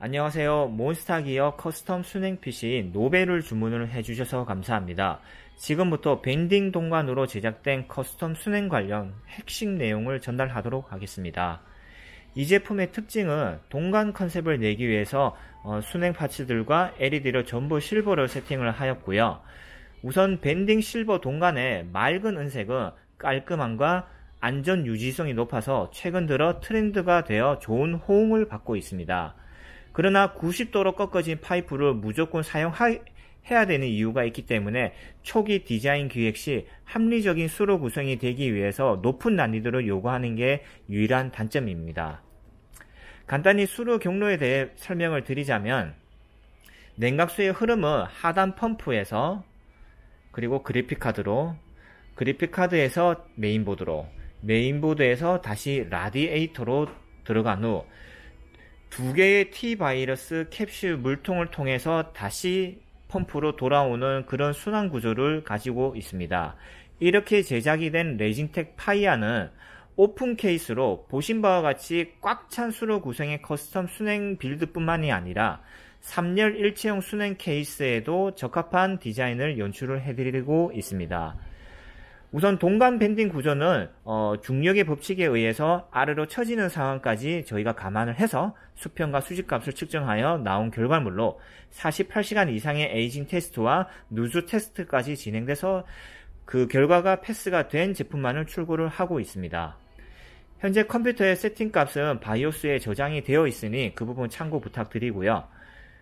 안녕하세요. 몬스타 기어 커스텀 순행 PC인 노벨을 주문을 해주셔서 감사합니다. 지금부터 밴딩 동관으로 제작된 커스텀 순행 관련 핵심 내용을 전달하도록 하겠습니다. 이 제품의 특징은 동관 컨셉을 내기 위해서 어, 순행 파츠들과 l e d 로 전부 실버를 세팅을 하였고요. 우선 밴딩 실버 동관의 맑은 은색은 깔끔함과 안전 유지성이 높아서 최근 들어 트렌드가 되어 좋은 호응을 받고 있습니다. 그러나 90도로 꺾어진 파이프를 무조건 사용해야 되는 이유가 있기 때문에 초기 디자인 기획 시 합리적인 수로 구성이 되기 위해서 높은 난이도를 요구하는 게 유일한 단점입니다. 간단히 수로 경로에 대해 설명을 드리자면 냉각수의 흐름은 하단 펌프에서 그리고 그래픽카드로 그래픽카드에서 메인보드로 메인보드에서 다시 라디에이터로 들어간 후두 개의 T 바이러스 캡슐 물통을 통해서 다시 펌프로 돌아오는 그런 순환 구조를 가지고 있습니다. 이렇게 제작이 된 레진텍 파이아는 오픈 케이스로 보신 바와 같이 꽉 찬 수로 구성의 커스텀 순행 빌드뿐만이 아니라 3열 일체형 순행 케이스에도 적합한 디자인을 연출을 해드리고 있습니다. 우선 동간 밴딩 구조는 어, 중력의 법칙에 의해서 아래로 처지는 상황까지 저희가 감안을 해서 수평과 수직값을 측정하여 나온 결과물로 48시간 이상의 에이징 테스트와 누수 테스트까지 진행돼서 그 결과가 패스가 된 제품만을 출고를 하고 있습니다. 현재 컴퓨터의 세팅 값은 바이오스에 저장이 되어 있으니 그 부분 참고 부탁드리고요.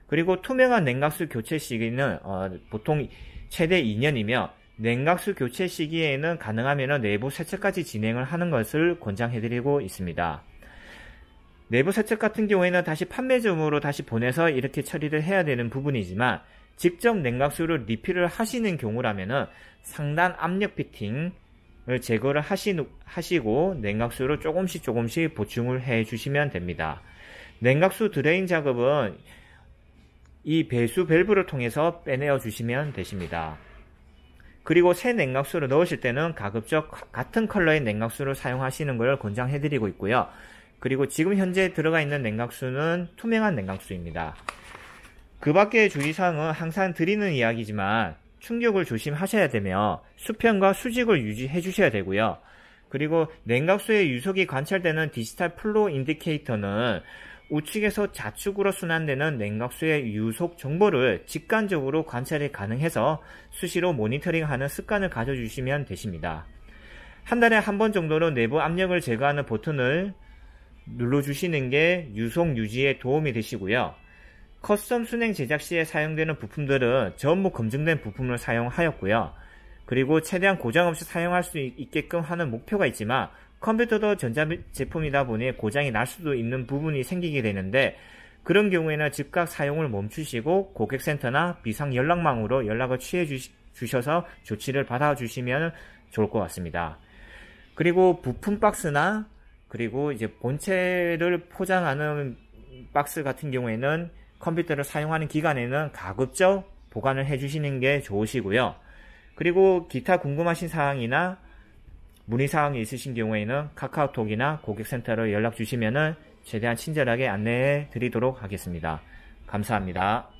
그리고 투명한 냉각수 교체 시기는 어, 보통 최대 2년이며 냉각수 교체 시기에는 가능하면 내부 세척까지 진행을 하는 것을 권장해드리고 있습니다. 내부 세척 같은 경우에는 다시 판매점으로 다시 보내서 이렇게 처리를 해야 되는 부분이지만 직접 냉각수를 리필을 하시는 경우라면 상단 압력 피팅을 제거를 하시, 하시고 냉각수를 조금씩 조금씩 보충을 해 주시면 됩니다. 냉각수 드레인 작업은 이 배수 밸브를 통해서 빼내어 주시면 되십니다. 그리고 새 냉각수를 넣으실 때는 가급적 같은 컬러의 냉각수를 사용하시는 것을 권장해드리고 있고요. 그리고 지금 현재 들어가 있는 냉각수는 투명한 냉각수입니다. 그 밖의 주의사항은 항상 드리는 이야기지만 충격을 조심하셔야 되며 수평과 수직을 유지해 주셔야 되고요. 그리고 냉각수의 유속이 관찰되는 디지털 플로 인디케이터는 우측에서 좌측으로 순환되는 냉각수의 유속 정보를 직관적으로 관찰이 가능해서 수시로 모니터링하는 습관을 가져주시면 되십니다. 한 달에 한 번 정도는 내부 압력을 제거하는 버튼을 눌러주시는 게 유속 유지에 도움이 되시고요. 커스텀 순행 제작 시에 사용되는 부품들은 전부 검증된 부품을 사용하였고요. 그리고 최대한 고장 없이 사용할 수 있게끔 하는 목표가 있지만 컴퓨터도 전자제품이다 보니 고장이 날 수도 있는 부분이 생기게 되는데 그런 경우에는 즉각 사용을 멈추시고 고객센터나 비상 연락망으로 연락을 취해 주셔서 조치를 받아 주시면 좋을 것 같습니다. 그리고 부품 박스나 그리고 이제 본체를 포장하는 박스 같은 경우에는 컴퓨터를 사용하는 기간에는 가급적 보관을 해주시는 게 좋으시고요. 그리고 기타 궁금하신 사항이나 문의사항이 있으신 경우에는 카카오톡이나 고객센터로 연락 주시면은 최대한 친절하게 안내해 드리도록 하겠습니다. 감사합니다.